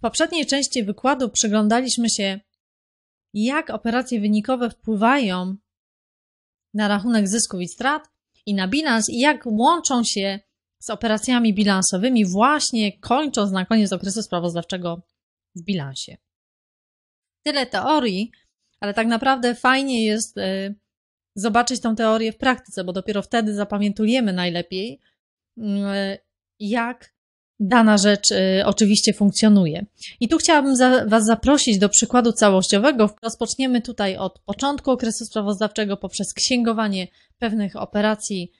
W poprzedniej części wykładu przyglądaliśmy się, jak operacje wynikowe wpływają na rachunek zysków i strat i na bilans i jak łączą się z operacjami bilansowymi, właśnie kończąc na koniec okresu sprawozdawczego w bilansie. Tyle teorii, ale tak naprawdę fajnie jest e, zobaczyć tą teorię w praktyce, bo dopiero wtedy zapamiętujemy najlepiej, mm, e, jak dana rzecz y, oczywiście funkcjonuje. I tu chciałabym za, Was zaprosić do przykładu całościowego. Rozpoczniemy tutaj od początku okresu sprawozdawczego poprzez księgowanie pewnych operacji,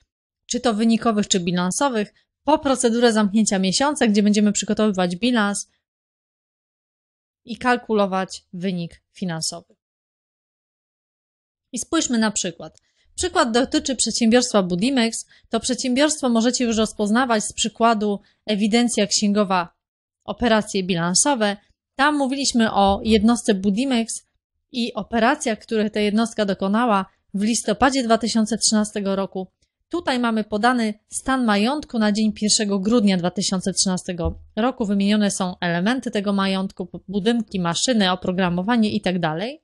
czy to wynikowych, czy bilansowych, po procedurę zamknięcia miesiąca, gdzie będziemy przygotowywać bilans i kalkulować wynik finansowy. I spójrzmy na przykład. Przykład dotyczy przedsiębiorstwa Budimex. To przedsiębiorstwo możecie już rozpoznawać z przykładu ewidencja księgowa, operacje bilansowe. Tam mówiliśmy o jednostce Budimex i operacjach, których ta jednostka dokonała w listopadzie 2013 roku. Tutaj mamy podany stan majątku na dzień 1 grudnia 2013 roku. Wymienione są elementy tego majątku, budynki, maszyny, oprogramowanie itd. Tak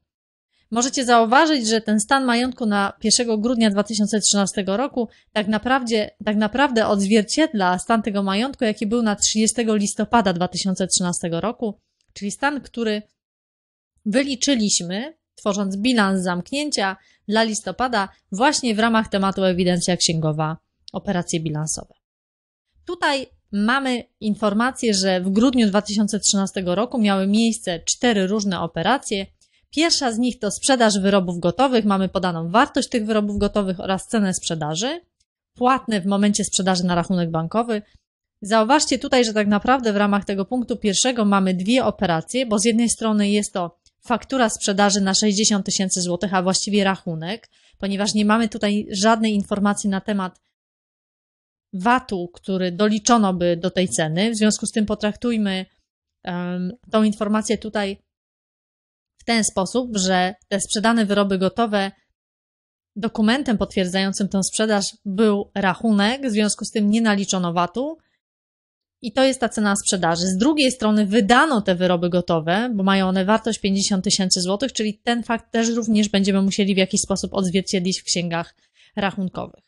Możecie zauważyć, że ten stan majątku na 1 grudnia 2013 roku tak naprawdę, tak naprawdę odzwierciedla stan tego majątku, jaki był na 30 listopada 2013 roku, czyli stan, który wyliczyliśmy, tworząc bilans zamknięcia dla listopada właśnie w ramach tematu ewidencja księgowa, operacje bilansowe. Tutaj mamy informację, że w grudniu 2013 roku miały miejsce cztery różne operacje – Pierwsza z nich to sprzedaż wyrobów gotowych. Mamy podaną wartość tych wyrobów gotowych oraz cenę sprzedaży. Płatne w momencie sprzedaży na rachunek bankowy. Zauważcie tutaj, że tak naprawdę w ramach tego punktu pierwszego mamy dwie operacje, bo z jednej strony jest to faktura sprzedaży na 60 tysięcy złotych, a właściwie rachunek, ponieważ nie mamy tutaj żadnej informacji na temat VAT-u, który doliczono by do tej ceny. W związku z tym potraktujmy um, tą informację tutaj ten sposób, że te sprzedane wyroby gotowe dokumentem potwierdzającym tę sprzedaż był rachunek, w związku z tym nie naliczono VAT-u i to jest ta cena sprzedaży. Z drugiej strony wydano te wyroby gotowe, bo mają one wartość 50 tysięcy złotych, czyli ten fakt też również będziemy musieli w jakiś sposób odzwierciedlić w księgach rachunkowych.